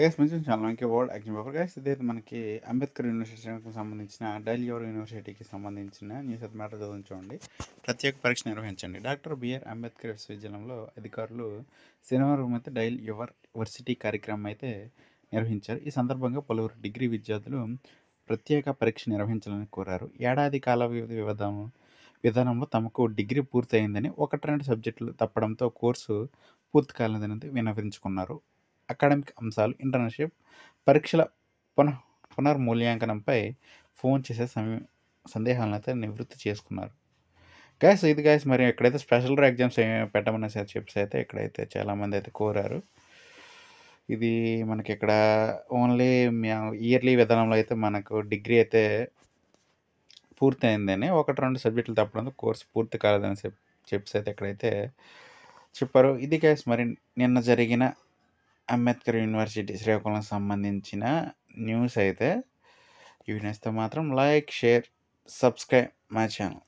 guys మంచి ఛానల్కి world action paper guys ఇదైతే మనకి అంబేద్కర్ యూనివర్సిటీకి సంబంధించిన డైలీ ఎవర్ యూనివర్సిటీకి సంబంధించిన న్యూస్ అది మ్యాటర్ చదివించండి ప్రత్యేక పరీక్ష నిర్వహించండి డాక్టర్ బిఆర్ అంబేద్కర్ విశ్వవిద్యాలయంలో అధికారులు శనివారం అయితే డైల్ యువర్ వర్సిటీ కార్యక్రమం అయితే నిర్వహించారు ఈ సందర్భంగా పలువురు డిగ్రీ విద్యార్థులు ప్రత్యేక పరీక్ష నిర్వహించాలని కోరారు ఏడాది కాల వ్యవధి విధానం విధానంలో తమకు డిగ్రీ పూర్తయిందని ఒకటి రెండు సబ్జెక్టులు తప్పడంతో కోర్సు పూర్తి కాలేదని వినవించుకున్నారు అకాడమిక్ అంశాలు ఇంటర్న్షిప్ పరీక్షల పునః పునర్మూల్యాంకనంపై ఫోన్ చేసే సమయం సందేహాలను అయితే నివృత్తి చేసుకున్నారు గ్యాస్ ఇది గ్యాస్ మరి ఎక్కడైతే స్పెషల్ ఎగ్జామ్స్ పెట్టమని చెప్పేసి అయితే ఇక్కడైతే చాలామంది అయితే కోరారు ఇది మనకి ఇక్కడ ఓన్లీ ఇయర్లీ విధానంలో అయితే మనకు డిగ్రీ అయితే పూర్తయిందని ఒకటి రెండు సబ్జెక్టులు తప్పడంతో కోర్సు పూర్తి కాలేదని చెప్పేసి అయితే ఇక్కడైతే చెప్పారు ఇది గ్యాస్ మరి నిన్న జరిగిన అంబేద్కర్ యూనివర్సిటీ శ్రీకాకుళం సంబంధించిన న్యూస్ అయితే ఇవి మాత్రం లైక్ షేర్ సబ్స్క్రైబ్ మా ఛానల్